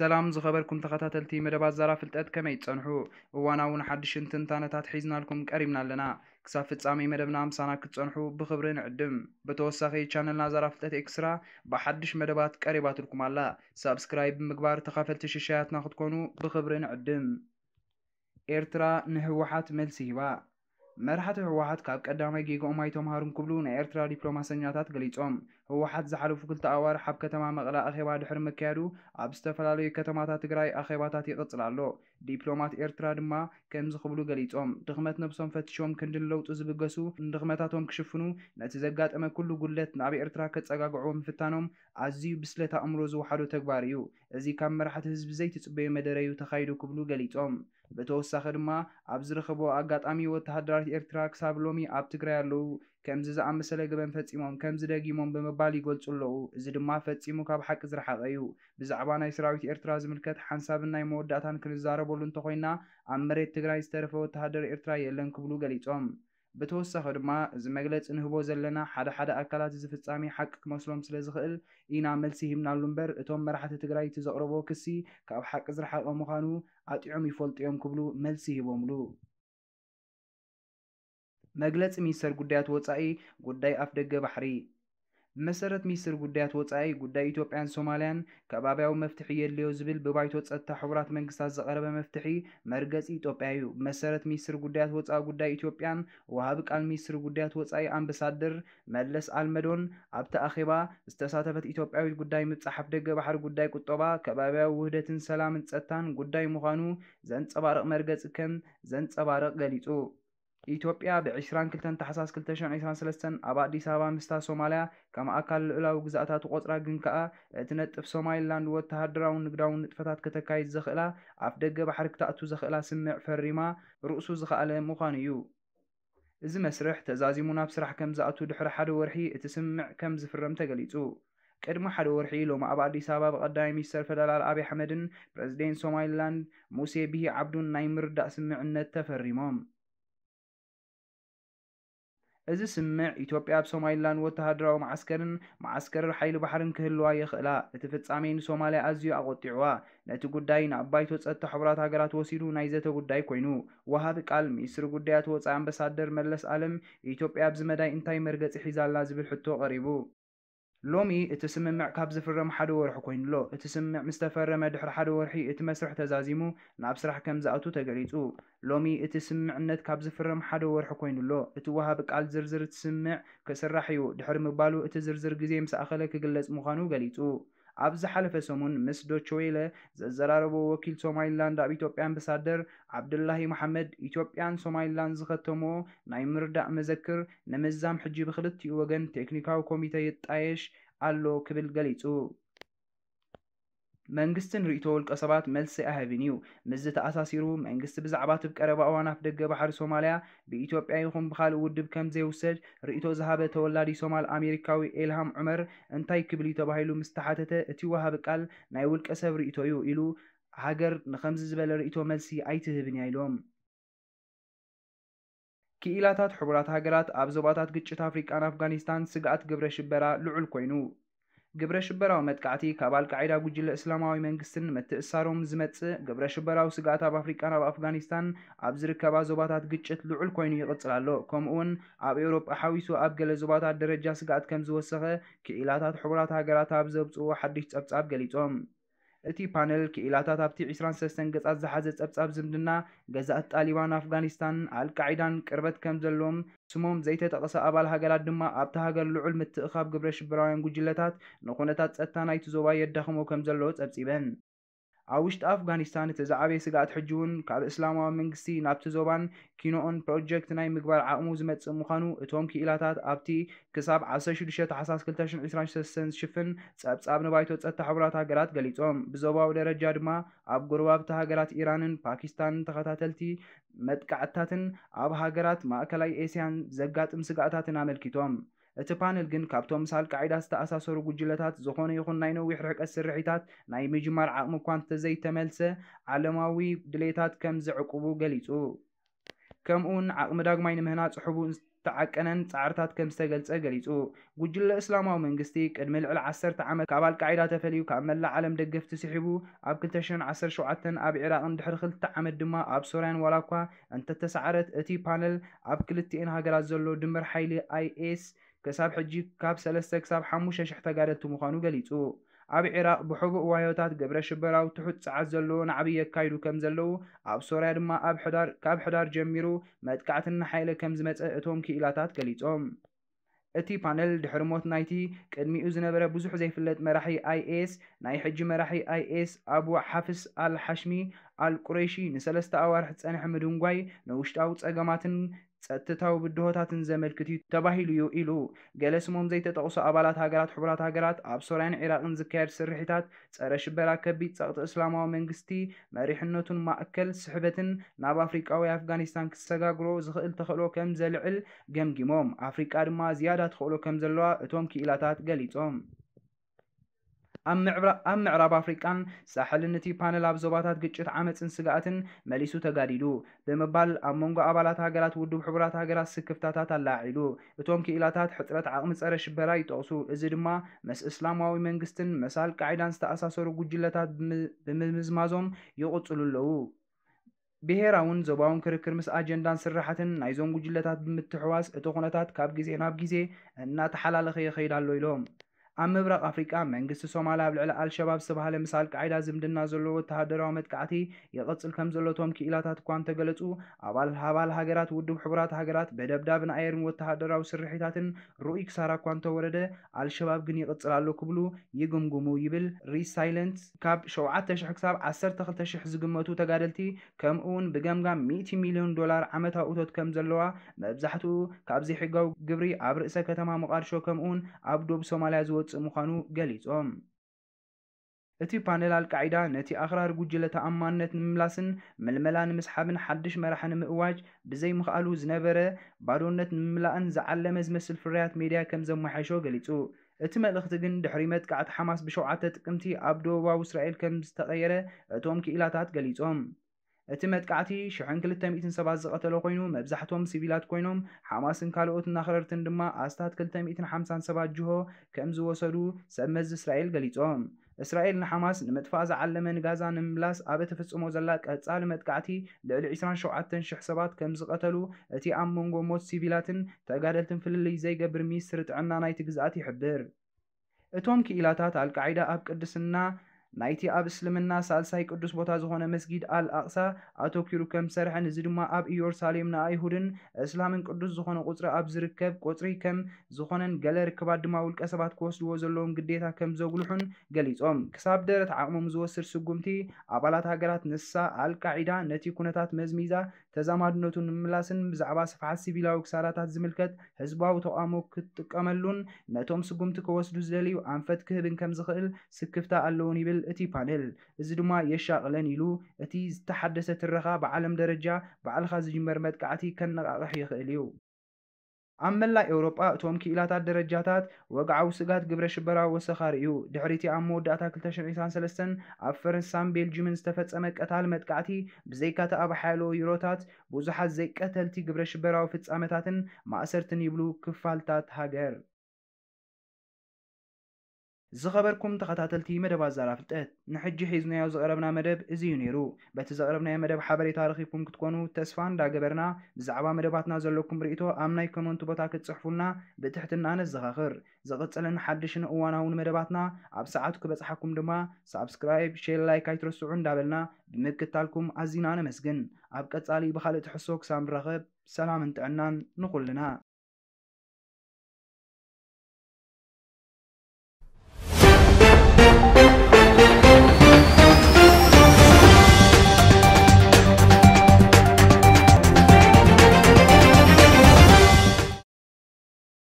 ሰላም ዝኸበርኩም ተኸታተልቲ መደባት ዘራፍልጠት ከመይ ትፀንሑ እዋናውን ሓድሽን ትንታነታት ሒዝናልኩም ቀሪብና ኣለና ክሳብ ፍጻሜ መደብና ኣምሳና ክትፀንሑ ብክብሪ ንዕድም በተወሳኺ ቻነልና ዘራፍልጠት ኤክስትራ ብሓድሽ መደባት ቀሪባትልኩም ኣላ ሳብስክራይብ ብምግባር ተኻፈልቲ ሽሻያትና ክትኮኑ ብክብሪ ንዕድም ኤርትራ ንህወሓት መልሲ ሂባ መራሕቲ ህወሓት ካብ ቀዳማይ ጌጋኦም ኣይተምሃሩን ክብሉ ናይ ኤርትራ ዲፕሎማሰኛታት ገሊፆም ህወሓት ዝሓለፉ ክልተ ኣዋርሕ ኣብ ከተማ መቐለ ኣኼባ ድሕሪ ምካየዱ ኣብ ዝተፈላለዩ ከተማታት ትግራይ ኣኼባታት ይቕፅል ኣሎ ዲፕሎማት ኤርትራ ድማ ከምዚ ክብሉ ገሊፆም ድኽመት ነብሶም ፈትሾም ክንድን ለውጡ ዝብገሱ ንድኽመታቶም ክሽፍኑ ነቲ ዘጋጠመ ኩሉ ጉለት ናብ ኤርትራ ከፀጋግዕዎ ምፍታኖም ኣዝዩ ብስለት ኣእምሮ ዝወሓዶ ተግባር እዩ እዚ ካብ መራሕቲ ህዝቢ ዘይትፅበዩ መደረ እዩ ተኻይዱ ክብሉ ገሊፆም ብተወሳኺ ድማ ኣብ ዝረኸቦ ኣጋጣሚ ወተሃደራት ኤርትራ ክሳብ ሎሚ ኣብ ትግራይ ኣለዉ ከምዚ ዝኣመሰለ ግበን ፈፂሞም ከምዚ ደጊሞም ብምባል ይገልፁ ኣለዉ እዚ ድማ ፈፂሙ ካብ ሓቂ ዝረሓቐ እዩ ብዛዕባ ናይ ሰራዊት ኤርትራ ዝምልከት ሓንሳብን ናይ መወዳእታን ክንዛረበሉ እንተኮይና ኣብ መሬት ትግራይ ዝተረፈ ወተሃደር ኤርትራ የለን ክብሉ ገሊፆም ብተወሳኺ ድማ እዚ መግለፂ ንህቦ ዘለና ሓደ ሓደ ኣካላት እዚ ፍፃሜ ሓቂ ክመስሎም ስለ ዝኽእል ኢና መልሲ ሂብናሉ እምበር እቶም መራሕቲ ትግራይ እቲ ዘቕረቦ ክሲ ካብ ሓቂ ዝረሓቐ ምዃኑ ኣጢዖም ይፈልጡ እዮም ክብሉ መልሲ ሂቦምሉ መግለፂ ሚኒስተር ጉዳያት ወፃኢ ጉዳይ ኣፍ ደገ ባሕሪ መሰረት ሚኒስትር ጉዳያት ወፃኢ ጉዳይ ኢትዮጵያን ሶማልያን ከባብያዊ መፍትሒ የድልዮ ዝብል ብባይቶ ፀጥታ ሕቡራት መንግስታት ዘቐረበ መፍትሒ መርገፂ ኢትዮጵያ እዩ መሰረት ሚኒስትር ጉዳያት ወፃኢ ጉዳይ ኢትዮጵያን ወሃቢ ቃል ሚኒስትር ጉዳያት ወፃኢ ኣምባሳደር መለስ ኣልመዶን ኣብቲ ኣኼባ ዝተሳተፈት ኢትዮጵያዊት ጉዳይ ምፅሓፍ ደገ ባሕሪ ጉዳይ ቁጠባ ከባብያዊ ውህደትን ሰላምን ፀጥታን ጉዳይ ምዃኑ ዘንፀባርቕ መርገፂ ከም ዘንፀባርቕ ገሊጹ ኢትዮጵያ ብ20 2 ተሓሳስ 223 ኣብ ኣዲስ ኣበባ ምስታ ሶማልያ ከም ኣካል ልዕላዊ ግዛእታት ቆፅራ ግን ከኣ እቲ ነጥብ ሶማሊላንድ ወተሃደራውን ንግዳውን ንጥፈታት ከተካይድ ዘኽእላ ኣፍ ደገ ባሕሪ ክታእቱ ዘኽእላ ስምዕ ፈሪማ ርእሱ ዝኸኣለ ምዃኑ እዩ እዚ መስርሕ ተዛዚሙ ናብ ስራሕ ከም ዝኣቱ ድሕሪ ሓደ ወርሒ እቲ ስምዕ ከም ዝፍረም ተገሊጹ ቅድሚ ሓደ ወርሒ ሎሚ ኣብ ኣዲስ ኣበባ ብቀዳማይ ሚኒስተር ፈደራል ኣብዪ ኣሕመድን ፕረዚደንት ሶማሊላንድ ሙሴ ብሂ ዓብዱን ናይ ምርዳእ ስምዕነት ተፈሪሞም እዚ ስምዕ ኢትዮጵያ ኣብ ሶማሊላንድ ወተሃደራዊ ማዓስከርን ማዓስከር ሓይሊ ባሕርን ክህልዋ ይኽእላ እቲ ፍጻሜ ንሶማልያ ኣዝዩ ኣቆጢዕዋ ነቲ ጉዳይ ንኣባይቶ ፀጥታ ሕቡራት ሃገራት ወሲዱ ናይ ዘተ ጉዳይ ኮይኑ ወሃቢ ቃል ሚኒስትሪ ጉዳያት ወፃኢ ኣምባሳደር መለስ ኣለም ኢትዮጵያ ኣብዚ መዳይ እንታይ መርገፂ ሒዛላ ዝብል ሕቶ ቀሪቡ ሎሚ እቲ ስምምዕ ካብ ዝፍረም ሓደ ወርሒ ኮይኑሎ እቲ ስምምዕ ምስ ተፈረመ ድሕሪ ሓደ ወርሒ እቲ መስርሕ ተዛዚሙ ናብ ስራሕ ከም ዝኣቱ ተገሊጹ ሎሚ እቲ ስምዕነት ካብ ዝፍረም ሓደ ወርሒ ኮይኑሎ እቲ ወሃቢ ቃል ዝርዝር ትስምዕ ክስራሕ እዩ ድሕሪ ምባሉ እቲ ዝርዝር ግዜ ምስ ኣኸለ ክግለጽ ምዃኑ ገሊጹ ኣብ ዝሓለፈ ሰሙን ምስ ዶችዌለ ዘዘራረቦ ወኪል ሶማሊላንድ ኣብ ኢትዮጵያ ኣምባሳደር ዓብድላሂ መሓመድ ኢትዮጵያን ሶማሊላንድ ዝኸተሞ ናይ ምርዳእ መዘክር ንምዛም ሕጂ ብክልቲኡ ወገን ቴክኒካዊ ኮሚተ ይጣየሽ ኣሎ ክብል ገሊጹ መንግስትን ርእቶ ውልቀ ሰባት መልሲ ኣይሃብን እዩ ምዝ ተኣሳሲሩ መንግስቲ ብዛዕባ እቲ ብቀረባ እዋን ኣፍ ደገ ባሕሪ ሶማልያ ብኢትዮጵያ ይኹን ብካልእ ውድብ ከም ዘይውሰድ ርእቶ ዝሃበ ተወላዲ ሶማል ኣሜሪካዊ ኤልሃም ዑመር እንታይ ክብል እዩ ተባሂሉ ምስ ተሓተተ እቲ ወሃቢ ቃል ናይ ውልቀ ሰብ ርእቶ እዩ ኢሉ ሃገር ንከምዚ ዝበለ ርእቶ መልሲ ኣይትህብን እያ ኢሎም ክኢላታት ሕቡራት ሃገራት ኣብ ዞባታት ግጭት ኣፍሪቃን ኣፍጋኒስታን ስጋኣት ግብረ ሽበራ ልዑል ኮይኑ ግብረ ሽበራዊ መጥቃዕቲ ካብ ኣልቃዒዳ ጉጅለ እስላማዊ መንግስትን ምትእሳሮም ዝመፅእ ግብረ ሽበራዊ ስጋኣት ኣብ ኣፍሪቃን ኣብ ኣፍጋኒስታን ኣብ ዝርከባ ዞባታት ግጭት ልዑል ኮይኑ ይቕፅል ኣሎ ከምኡ ውን ኣብ ኤውሮጳ ሓዊሱ ኣብ ገለ ዞባታት ደረጃ ስጋኣት ከም ዝወሰኸ ክኢላታት ሕቡራት ሃገራት ኣብ ዘብፅዎ ሓድሽ ፀብጻብ ገሊፆም እቲ ፓነል ክኢላታት ኣብቲ 23 ገጻት ዝሓዘ ጸብጻብ ዝምድና ገዛእት ጣሊባን ኣፍጋኒስታን ኣልቃዒዳን ቅርበት ከም ዘለዎም ስሞም ዘይተጠቐሰ ኣባል ሃገራት ድማ ኣብቲ ሃገር ልዑል ምትእኻብ ግብረ ሽብራውያን ጉጅለታት ንኹነታት ፀጥታ ናይቲ ዞባ የዳኽሞ ከም ዘለዎ ፀብፂበን ኣብ ውሽጢ ኣፍጋኒስታን እቲ ዝዓበየ ስጋኣት ሕጂ እውን ካብ እስላማዊ መንግስቲ ናብቲ ዞባን ኪኖኦን ፕሮጀክት ናይ ምግባር ዓቕሙ ዝመፅእ ምዃኑ እቶም ክኢላታት ኣብቲ ክሳብ 16 ሓሳስ 223 ዝሽፍን ፀብጻብ ንባይቶ ፀጥታ ሕቡራት ሃገራት ገሊፆም ብዞባዊ ደረጃ ድማ ኣብ ጎርባብቲ ሃገራት ኢራንን ፓኪስታንን ተኸታተልቲ መጥቃዕትታትን ኣብ ሃገራት ማእከላይ ኤስያን ዘጋጥም ስጋኣታትን ኣመልኪቶም እቲ ፓነል ግን ካብቶም ምሳል ቃዒዳ ዝተኣሳሰሩ ጉጅለታት ዝኾነ ይኹን ናይ ነዊሕ ርሕቀት ስርሒታት ናይ ምጅማር ዓቕሚ እኳ እንተዘይተመልሰ ዓለማዊ ድሌታት ከም ዘዕቅቡ ገሊጹ ከምኡውን ዓቕሚ ዳግማይ ንምህናፅ ሕቡእ ዝተዓቀነን ፃዕርታት ከም ዝተገልፀ ገሊጹ ጉጅለ እስላማዊ መንግስቲ ቅድሚ ልዕሊ 1 ዓመት ካብ ኣልቃዒዳ ተፈልዩ ካብ መላእ ዓለም ደገፍቲ ስሒቡ ኣብ 217 ኣብ ኢራቅን ድሕሪ 2 ዓመት ድማ ኣብ ሶርያን ዋላ እኳ እንተተሰዓረት እቲ ፓነል ኣብ ክልቲኤን ሃገራት ዘሎ ድምር ሓይሊ ኣይኤስ ክሳብ ሕጂ ካብ 3 ክሳብ ሽሕ ተጋደልቲ ምዃኑ ገሊጹ ኣብ ዒራቅ ብሕቡእ ዋዮታት ግብረ ሽበራዊ ትሑት ፀዓት ዘለዎ ንዓብዪ የካይዱ ከም ዘለዉ ኣብ ሶርያ ድማ ካብ ሕዳር ጀሚሩ መጥቃዕትና ሓይለ ከም ዝመፀ እቶም ክኢላታት ገሊፆም እቲ ፓነል ድሕሪ ሞት ናይቲ ቅድሚኡ ዝነበረ ብዙሕ ዘይፍለጥ መራሒ ኣይኤስ ናይ ሕጂ መራሒ ኣይኤስ ኣብ ሓፍስ ኣልሓሽሚ አልቁረይሺ ንሰለስተ ኣዋርሒ ዝፀንሐ ምድንጓይ ንውሽጣዊ ፀገማትን ጸጥታዊ ብድሆታትን ዘመልክት እዩ ተባሂሉ እዩ ኢሉ ገለ ስሞም ዘይተጠቕሱ ኣባላት ሃገራት ሕቡራት ሃገራት ኣብ ሶርያን ዒራቅን ዝካየድ ስርሒታት ፀረ ሽበራ ከቢድ ፀቕጢ እስላማዊ መንግስቲ መሪሕነቱን ማእከል ስሕበትን ናብ ኣፍሪቃዊ ኣፍጋኒስታን ክሰጋግሮ ዝኽእል ተኽእሎ ከም ዘልዕል ገምጊሞም ኣፍሪቃ ድማ ዝያዳ ትኽእሎ ከም ዘለዋ እቶም ክኢላታት ገሊፆም ኣብ ምዕራብ ኣፍሪቃን ዛሕል ነቲ ፓነል ኣብ ዞባታት ግጭት ዓመፅን ስጋኣትን መሊሱ ተጋዲሉ ብምባል ኣብ መንጎ ኣባላት ሃገራት ውድብ ሕቡራት ሃገራት ስክፍታታት ኣላዒሉ እቶም ክኢላታት ሕፅረት ዓቕሚ ፀረ ሽበራ ይጠቕሱ እዚ ድማ ምስ እስላማዊ መንግስትን መሳል ቃዒዳን ዝተኣሳሰሩ ጉጅለታት ብምምዝማዞም ይቕፅሉ ኣለዉ ብሄራውን ዞባውን ክርክር ምስ ኣጀንዳን ስራሕትን ናይዞም ጉጅለታት ብምትሕዋስ እቲ ኩነታት ካብ ግዜ ናብ ግዜ እናተሓላለኸ ይኸይዳ ኣሎ ኢሎም ኣብ ምብራቕ ኣፍሪቃ መንግስቲ ሶማል ኣብ ልዕሊ ኣልሸባብ ዝተባሃለ ምስ ኣልቃዒዳ ዝምድና ዘለዎ ወተሃደራዊ መጥቃዕቲ ይቕፅል ከም ዘሎ ክኢላታት እኳ እንተገለጹ ኣባል ሃገራት ውድብ ሕቡራት ሃገራት ብደብዳብን ኣየርን ወተሃደራዊ ስርሒታትን ርኡይ ክሳራ እኳ እንተወረደ ኣልሸባብ ግን ይቕፅል ኣሎ ክብሉ ይግምግሙ ይብል ሪሳይለንት ካብ 7,000 ክሳብ 12,000 ዝግመቱ ተጋደልቲ ከምኡ ውን ብገምጋም 100 ሚልዮን ዶላር ዓመታዊ እቶት ከም ዘለዋ መብዛሕትኡ ካብዘይሕጋዊ ግብሪ ኣብ ርእሰ ከተማ መቃድሾ ከምኡውን ኣብ ዶብ ሶማልያ ዝወፅ ዝወፅእ ምዃኑ ገሊፆም እቲ ፓነል ኣልቃዒዳ ነቲ ኣኽራር ጉጅለ ተኣማንነት ንምምላስን ምልመላ ንምስሓብን ሓድሽ መራሒ ንምእዋጅ ብዘይምኽኣሉ ዝነበረ ባዶነት ንምምላእን ዝዓለመ ዝመስል ፍርያት ሜድያ ከም ዘመሓሾ ገሊጹ እቲ መልእኽቲ ግን ድሕሪ መጥቃዕቲ ሓማስ ብ7 ጥቅምቲ ኣብ ደቡባዊ እስራኤል ከም ዝተቐየረ እቶም ክኢላታት ገሊፆም እቲ መጥቃዕቲ 1270 ዝቐተለ ኮይኑ መብዛሕትኦም ሲቪላት ኮይኖም ሓማስን ካልኦት ኣኽረርትን ድማ ኣስታት 250 ሰባት ጅሆ ከም ዝወሰዱ ሰብ መዚ እስራኤል ገሊፆም እስራኤል ንሓማስ ንምጥፋእ ዝዓለመ ንጋዛ ንምምላስ ኣብ እተፈጽሞ ዘላ ቀጻሊ መጥቃዕቲ ልዕሊ 27000 ሰባት ከም ዝቐተሉ እቲ ኣብ መንጎ ሞት ሲቪላትን ተጋደልትን ፍልልይ ዘይገብር ሚኒስትሪ ጥዕና ናይቲ ግዝኣት ይሕብር እቶም ክኢላታት ኣልቃዒዳ ኣብ ቅድስና ናይቲ ኣብ እስልምና ሳልሳይ ቅዱስ ቦታ ዝኾነ መስጊድ ኣልኣቕሳ ኣተኪሩ ከም ዝሰርሐን እዚ ድማ ኣብ ኢየሩሳሌም ንኣይሁድን እስላምን ቅዱስ ዝኾነ ቁፅሪ ኣብ ዝርከብ ቁፅሪ ከም ዝኾነን ገለ ርክባት ድማ ውልቀ ሰባት ክወስድዎ ዘለዎም ግዴታ ከም ዘጉልሑን ገሊፆም ክሳብ ደረት ዓቕሞም ዝወስድ ስጉምቲ ኣባላት ሃገራት ንሳ ኣልቃዒዳ ነቲ ኩነታት መዝሚዛ ተዛማድነቱን ምምላስን ብዛዕባ ስፍሓት ሲቪላዊ ክሳራታት ዝምልከት ህዝባዊ ተቃውሞ ክትጥቀመሉን ነቶም ስጉምቲ ክወስዱ ዝደልዩ ኣንፈት ክህብን ከም ዝኽእል ስክፍታ ኣለውን ይብል እቲ ፓነል እዚ ድማ የሻቅለን ኢሉ እቲ ዝተሓደሰ ትረኻ ብዓለም ደረጃ ባዕልኻ ዝጅመር መጥቃዕቲ ከነቃቅሕ ይኽእል እዩ ኣብ መላእ ኤውሮጳ እቶም ክኢላታት ደረጃታት ወግዓዊ ስጋት ግብረ ሽበራ ወሰኻሪ እዩ ድሕሪቲ ኣብ መወዳእታ 223 ኣብ ፈረንሳን ቤልጅምን ዝተፈፀመ ቀታል መጥቃዕቲ ብዘይካተ ኣብ ሓያሎ ዩሮታት ብዙሓት ዘይቀተልቲ ግብረ ሽበራዊ ፍጻመታትን ማእሰርትን ይብሉ ክፋልታት ሃገር ዝኸበርኩም ተኸታተልቲ መደብ ኣዛራ ፍልጠት ንሕጂ ሒዝናዮ ዝቐረብና መደብ እዚ እዩ ነይሩ በቲ ዘቕረብናዮ መደብ ሓበሬታ ረኺብኩም ክትኮኑ ተስፋ እንዳገበርና ብዛዕባ መደባትና ዘለኩም ርእቶ ኣብ ናይ ኮመንቱ ቦታ ክትፅሕፉልና ብትሕትና ነዘኻኽር ዝቕፅልን ሓድሽን እዋናውን መደባትና ኣብ ሰዓቱ ክበፅሓኩም ድማ ሳብስክራይብ ሼር ላይክ ኣይትረስዑ እንዳበልና ብምክታልኩም ኣዝና ነመስግን ኣብ ቀጻሊ ብኻልእ ትሕሶ ክሳብ ንራኸብ ሰላምን ጥዕናን ንኹልና